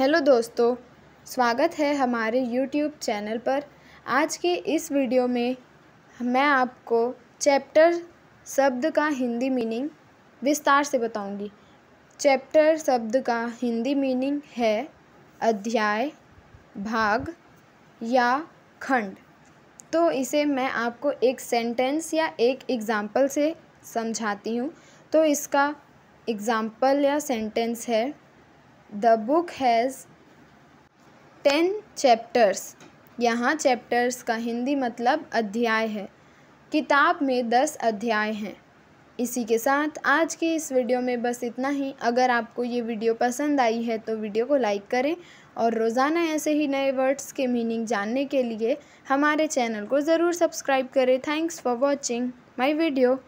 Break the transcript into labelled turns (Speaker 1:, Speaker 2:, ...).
Speaker 1: hello दोस्तों स्वागत है हमारे यूट्यूब चैनल पर आज के इस वीडियो में मैं आपको चैप्टर शब्द का हिंदी मीनिंग विस्तार से बताऊंगी चैप्टर शब्द का हिंदी मीनिंग है अध्याय भाग या खंड तो इसे मैं आपको एक सेंटेंस या एक एग्ज़ाम्पल से समझाती हूँ तो इसका एग्ज़ाम्पल या सेंटेंस है the book has ten chapters यहाँ चैप्टर्स का हिंदी मतलब अध्याय है किताब में दस अध्याय हैं इसी के साथ आज के इस वीडियो में बस इतना ही अगर आपको ये वीडियो पसंद आई है तो वीडियो को लाइक करें और रोज़ाना ऐसे ही नए वर्ड्स के मीनिंग जानने के लिए हमारे चैनल को ज़रूर सब्सक्राइब करें thanks for watching my video